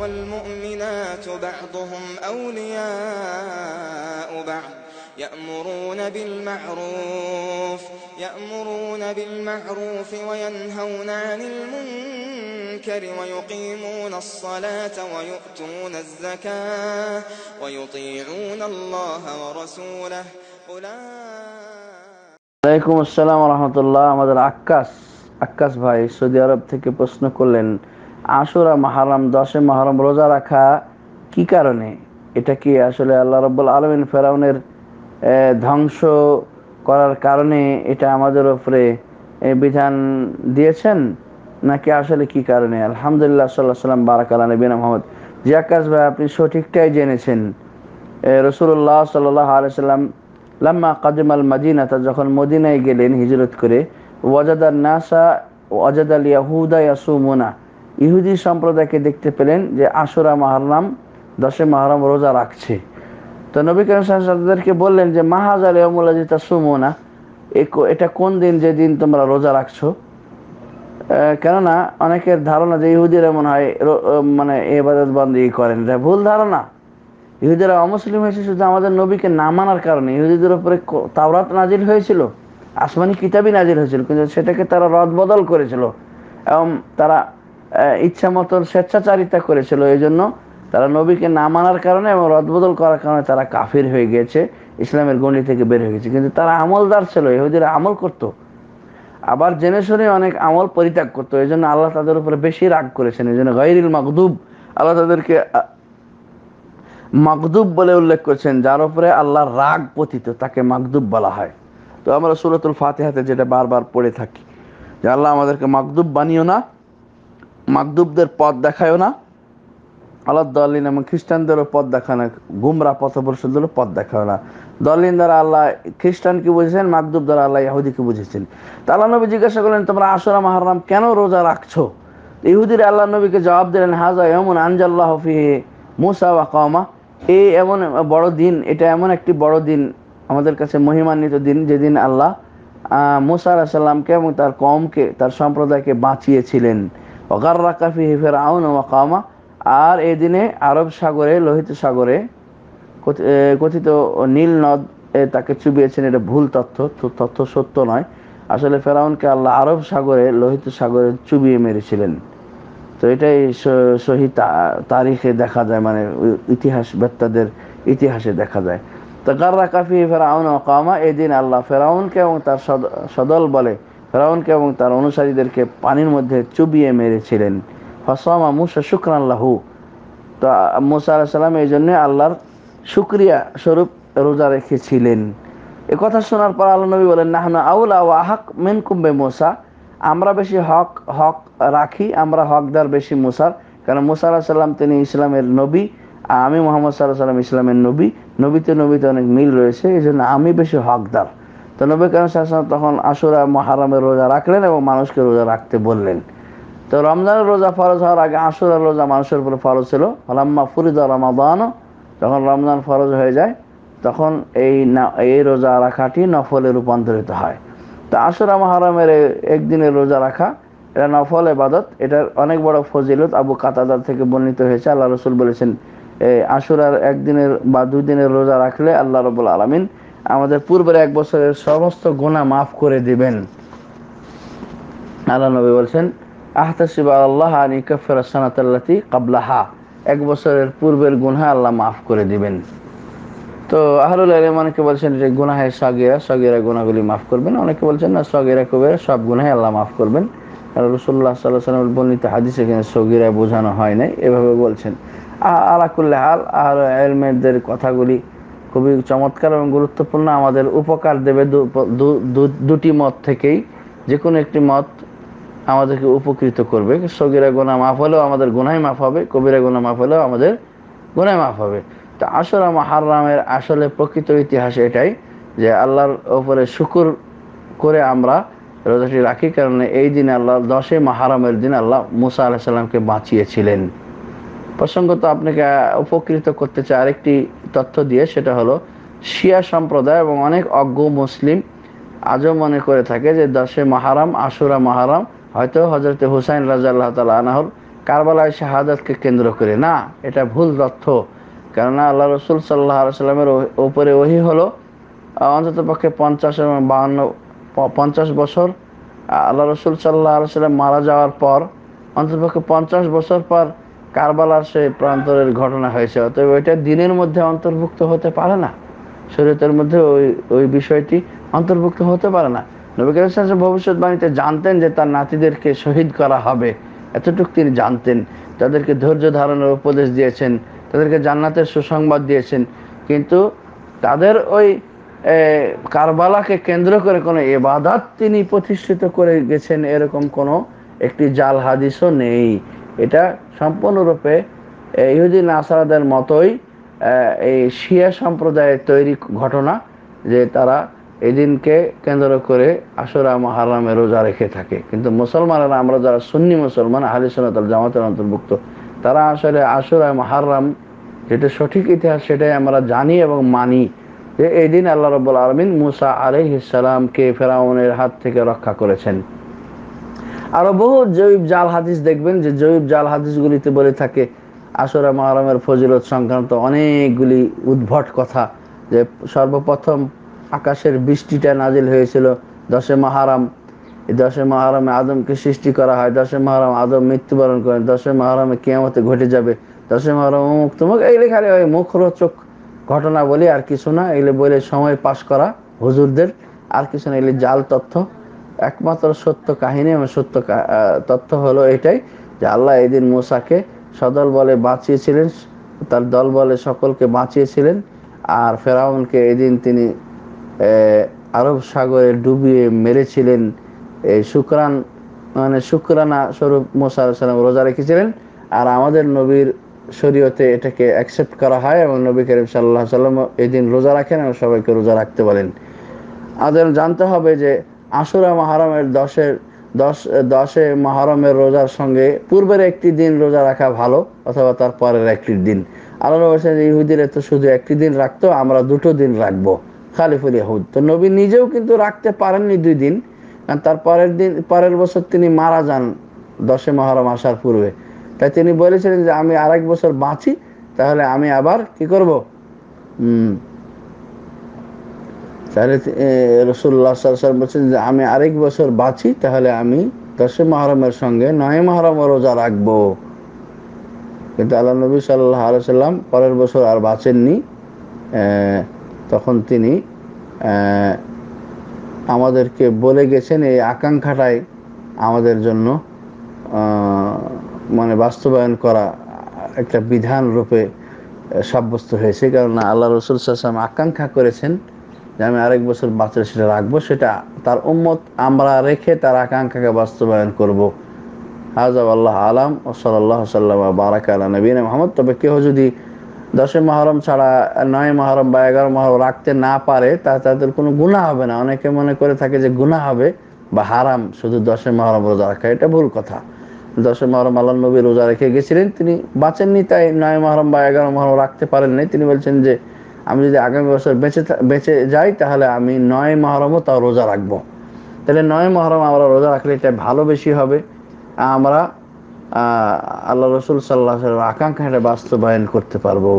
والمؤمنات بعضهم أولياء بعض يأمرون بالمعروف يأمرون بالمعروف وينهون عن المنكر ويقيمون الصلاة ويؤتون الزكاة ويطيعون الله ورسوله أولئك عليكم السلام ورحمة الله আমাদের عكاس عكاس ভাই সৌদি আরব থেকে প্রশ্ন আশুরা মাহারাম দশে মাহারাম রোজা রাখা কি কারণে এটা কি আসলে আল্লাহ রব্বুল আলমিন ফেরাউনের ধ্বংস করার কারণে এটা আমাদের ওপরে বিধান দিয়েছেন নাকি আসলে কি কারণে আলহামদুলিল্লাহ সাল্লাহ সাল্লাম বারাকাল বিনা মোহাম্মদ জিয়াকাশ ভাই আপনি সঠিকটাই জেনেছেন রসুল্লাহ সাল্লাহ আলাইসাল্লাম লাম্মা কাজমাল তা যখন মদিনায় গেলেন হিজরত করে ওয়াজাদার নাসা ওয়াজাদ আল ইয়াহুদা মোনা ইহুদি সম্প্রদায়কে দেখতে পেলেন যে আশুরা মাহারাম দশে মাহারাম রোজা রাখছে তো নবী করিম সাহায্যদেরকে বললেন যে মাহাজ আলী অমুলাজিতা সুমোনা এটা কোন দিন যে দিন তোমরা রোজা রাখছো কেননা অনেকের ধারণা যে ইহুদিরা মনে হয় মানে এবাদত বন্দী করেন এটা ভুল ধারণা ইহুদিরা অমুসলিম হয়েছে শুধু আমাদের নবীকে না মানার কারণে ইহুদিদের উপরে তাওরাত নাজিল হয়েছিল আসমানি কিতাবই নাজিল হয়েছিল কিন্তু সেটাকে তারা রদবদল করেছিল এবং তারা ইচ্ছা মতো স্বেচ্ছাচারিতা করেছিল এই জন্য তারা নবীকে না মানার কারণে এবং রদবদল করার কারণে তারা কাফির হয়ে গিয়েছে ইসলামের গণ্ডি থেকে বের হয়ে গেছে কিন্তু তারা আমলদার ছিল ইহুদিরা আমল করতো আবার জেনে শুনে অনেক আমল পরিত্যাগ করতো এই জন্য আল্লাহ তাদের উপরে বেশি রাগ করেছেন এই জন্য গাইরিল মকদুব আল্লাহ তাদেরকে মকদুব বলে উল্লেখ করছেন যার উপরে আল্লাহর রাগ পতিত তাকে মকদুব বলা হয় তো আমরা সুরতুল ফাতেহাতে যেটা বারবার পড়ে থাকি যে আল্লাহ আমাদেরকে মকদুব বানিও না মাদ্যুবদের পথ দেখায়ও না আল্লাহ দলিন এবং খ্রিস্টানদেরও পথ দেখায় না গুমরা পথপ্রসদেরও পথ দেখায় না দলিন দ্বারা আল্লাহ খ্রিস্টানকে বুঝেছেন মাকদুব দ্বারা আল্লাহ ইহুদিকে বুঝেছেন তা আল্লাহ নবী জিজ্ঞাসা করলেন তোমরা আসরা মাহারাম কেন রোজা রাখছো ইহুদির আল্লাহ নবীকে জবাব দিলেন হাজা এমন আনজাল্লাহ হফি মুসা বা কমা এই এমন বড় দিন এটা এমন একটি বড় দিন আমাদের কাছে মহিমান্বিত দিন যেদিন আল্লাহ মুসা আলাহ সাল্লামকে এবং তার কমকে তার সম্প্রদায়কে বাঁচিয়েছিলেন অগাররাকা ফেরাউন ওয়াকামা আর এই দিনে আরব সাগরে লোহিত সাগরে কথিত নীল নদ তাকে চুবিয়েছেন এটা ভুল তথ্য তথ্য সত্য নয় আসলে ফেরাউনকে আল্লাহ আরব সাগরে লোহিত সাগরে চুবিয়ে মেরেছিলেন তো এটাই সহি তারিখে দেখা যায় মানে ইতিহাস বেত্তাদের ইতিহাসে দেখা যায় তো গাররা কাফি ফেরাউন ওকামা এদিন আল্লাহ ফেরাউনকে এবং তার সদল বলে ফেরাউনকে এবং তার অনুসারীদেরকে পানির মধ্যে চুবিয়ে মেরেছিলেন ফসমা মুসা শুক্রাল্লাহু তো মুসা আল্লাহ সাল্লাম এই জন্যে আল্লাহর সুক্রিয়া স্বরূপ রোজা রেখেছিলেন এ কথা শোনার পর আল্লাহ নবী বলেন নাহনা আউলা ও আহাক মেন কুম্বে মোসা আমরা বেশি হক হক রাখি আমরা হকদার বেশি মুসার কারণ মুসা আল্লাহ সাল্লাম তিনি ইসলামের নবী আর আমি মোহাম্মদ সাল্লাহ সাল্লাম ইসলামের নবী নবীতে নবীতে অনেক মিল রয়েছে এই জন্য আমি বেশি হকদার তো নবী করিম সাল্লাম তখন আশুরা মহারামের রোজা রাখলেন এবং মানুষকে রোজা রাখতে বললেন তো রমজানের রোজা ফরজ হওয়ার আগে আশুরার রোজা মানুষের উপরে ফরজ ছিল ফলাম্মা ফুরিদা রমাদানও যখন রমজান ফরজ হয়ে যায় তখন এই না এই রোজা রাখাটি নফলে রূপান্তরিত হয় তো আশুরা মহারমের একদিনের রোজা রাখা এটা নফল এবাদত এটার অনেক বড় ফজিলত আবু কাতাদার থেকে বর্ণিত হয়েছে আল্লাহ রসুল বলেছেন আশুরার একদিনের বা দুই দিনের রোজা রাখলে আল্লাহ রবুল আলমিন আমাদের পূর্বের এক বছরের সমস্ত গোনা মাফ করে দিবেন আল্লাহ নবী বলছেন আহতাসিবা আল্লাহ আনি কফের সানাতাল্লাতি কাবলাহা এক বছরের পূর্বের গুনহা আল্লাহ মাফ করে দিবেন তো আহরুল আলমানকে বলছেন যে গুনাহে সগিরা সগিরা গুনাগুলি মাফ করবেন অনেকে বলছেন না সগিরা কবেরা সব গুনাহে আল্লাহ মাফ করবেন রসুল্লাহ সাল্লাহ সাল্লাম বর্ণিত হাদিস এখানে সগিরা বোঝানো হয় নাই এভাবে বলছেন আলাকুল্লাহ আল আহর আলমেদের কথাগুলি খুবই চমৎকার এবং গুরুত্বপূর্ণ আমাদের উপকার দেবে দুটি মত থেকেই যে কোনো একটি মত আমাদেরকে উপকৃত করবে সগিরা গোনা মাফ হলেও আমাদের গোনাই মাফ হবে কবিরা গোনা মাফ হলেও আমাদের গোনাই মাফ হবে তো আসল মাহারামের আসলে প্রকৃত ইতিহাস এটাই যে আল্লাহর ওপরে শুকুর করে আমরা রোজাটি রাখি কারণ এই দিন আল্লাহ দশে মাহারামের দিন আল্লাহ মুসা আলাহিসাল্লামকে বাঁচিয়েছিলেন প্রসঙ্গত আপনাকে উপকৃত করতে চাই আরেকটি তথ্য দিয়ে সেটা হলো শিয়া সম্প্রদায় এবং অনেক অজ্ঞ মুসলিম আজও মনে করে থাকে যে দশে মাহারাম আশুরা মাহারাম হয়তো হজরত হুসাইন রাজাল্লাহ তালা আনাহর কারবালায় শাহাদাতকে কেন্দ্র করে না এটা ভুল তথ্য কেননা আল্লাহ রসুল সাল্লাহ সাল্লামের ওপরে ওহি হলো অন্তত পক্ষে পঞ্চাশ এবং বাহান্ন পঞ্চাশ বছর আল্লাহ রসুল সাল্লাহ সাল্লাম মারা যাওয়ার পর অন্ততপক্ষে পঞ্চাশ বছর পর কারবালার সেই প্রান্তরের ঘটনা হয়েছে অতএব ওইটা দিনের মধ্যে অন্তর্ভুক্ত হতে পারে না শরীয়তের মধ্যে ওই ওই বিষয়টি অন্তর্ভুক্ত হতে পারে না নবী করিম ভবিষ্যৎবাণীতে জানতেন যে তার নাতিদেরকে শহীদ করা হবে এতটুক তিনি জানতেন তাদেরকে ধৈর্য ধারণের উপদেশ দিয়েছেন তাদেরকে জান্নাতের সুসংবাদ দিয়েছেন কিন্তু তাদের ওই কারবালাকে কেন্দ্র করে কোনো এবাদাত তিনি প্রতিষ্ঠিত করে গেছেন এরকম কোনো একটি জাল হাদিসও নেই এটা সম্পূর্ণরূপে ইহুদি নাসারাদের মতোই এই শিয়া সম্প্রদায়ের তৈরি ঘটনা যে তারা এদিনকে কেন্দ্র করে আসরা মহারামে রোজা রেখে থাকে কিন্তু মুসলমানেরা আমরা যারা সুন্নি মুসলমান আহলি তার জামাতের অন্তর্ভুক্ত তারা আসলে আসরা মহারাম যেটা সঠিক ইতিহাস সেটাই আমরা জানি এবং মানি যে এই দিন আল্লাহ রব্বুল আলমিন মুসা আলহ ইসালামকে ফেরাউনের হাত থেকে রক্ষা করেছেন আরও বহু জৈব জাল হাদিস দেখবেন যে জৈব জাল হাদিসগুলিতে বলে থাকে আসরা মহরমের ফজিলত সংক্রান্ত অনেকগুলি উদ্ভট কথা যে সর্বপ্রথম আকাশের বৃষ্টিটা নাজিল হয়েছিল দশে মাহারাম দশে মহারামে আদমকে সৃষ্টি করা হয় দশে মহারাম আদম মৃত্যুবরণ করেন দশে মহারামে কেয়ামতে ঘটে যাবে দশে মহারাম অমুক তুমুক এই খালি ওই মুখরোচক ঘটনা বলি আর কিছু না এগুলো বলে সময় পাশ করা হুজুরদের আর কিছু না এগুলি জাল তথ্য একমাত্র সত্য কাহিনী এবং সত্য তথ্য হলো এটাই যে আল্লাহ এদিন মোসাকে সদল বলে বাঁচিয়েছিলেন তার দল বলে সকলকে বাঁচিয়েছিলেন আর ফেরাউনকে এদিন তিনি আরব সাগরে ডুবিয়ে মেরেছিলেন এই শুক্রান মানে শুক্রানা স্বরূপ মোসা আলাইসালাম রোজা রেখেছিলেন আর আমাদের নবীর শরীয়তে এটাকে অ্যাকসেপ্ট করা হয় এবং নবী করিম সাল্লাহ সাল্লাম এদিন রোজা রাখেন এবং সবাইকে রোজা রাখতে বলেন আমাদের জানতে হবে যে আশুরা মাহারমের দশের দশ দশে মহরমের রোজার সঙ্গে পূর্বের একটি দিন রোজা রাখা ভালো অথবা তার পরের একটি দিন আল্লাহ বলছেন ইহুদিরা তো শুধু একটি দিন রাখতো আমরা দুটো দিন রাখবো খালিফুল ইহুদ তো নবী নিজেও কিন্তু রাখতে পারেননি দুই দিন কারণ তার পরের দিন পরের বছর তিনি মারা যান দশে মহরম আসার পূর্বে তাই তিনি বলেছিলেন যে আমি আরেক বছর বাঁচি তাহলে আমি আবার কি করব তাহলে রসুল্লাহ সাল্লাম বলছেন যে আমি আরেক বছর বাঁচি তাহলে আমি দশে মাহরমের সঙ্গে নয় মাহরম রোজা রাখবো কিন্তু আল্লাহ নবী সাল্লাহ সাল্লাম পরের বছর আর বাঁচেননি তখন তিনি আমাদেরকে বলে গেছেন এই আকাঙ্ক্ষাটাই আমাদের জন্য মানে বাস্তবায়ন করা একটা বিধান রূপে সাব্যস্ত হয়েছে কেননা আল্লাহ রসুল সাল্লাম আকাঙ্ক্ষা করেছেন যে আমি আরেক বছর বাঁচলে সেটা রাখবো সেটা তার উম্মত আমরা রেখে তার আকাঙ্ক্ষাকে বাস্তবায়ন করব আজাব আল্লাহ আলাম ও সাল্লাম বারাক আল্লাহ নবীন মোহাম্মদ তবে কেউ যদি দশে মহরম ছাড়া নয় মহরম বা এগারো মহরম রাখতে না পারে তা তাদের কোনো গুণা হবে না অনেকে মনে করে থাকে যে গুণা হবে বা হারাম শুধু দশে মহরম রোজা রাখা এটা ভুল কথা দশে মহরম আল্লাহ নবী রোজা রেখে গেছিলেন তিনি বাঁচেননি তাই নয় মহরম বা এগারো মহরম রাখতে পারেন নাই তিনি বলছেন যে আমি যদি আগামী বছর বেঁচে বেঁচে যাই তাহলে আমি নয় মহরমও তাও রোজা রাখবো তাহলে নয় মহরম আমরা রোজা রাখলে এটা ভালো বেশি হবে আমরা আল্লাহ রসুল সাল্লাহ আকাঙ্ক্ষা বাস্তবায়ন করতে পারবো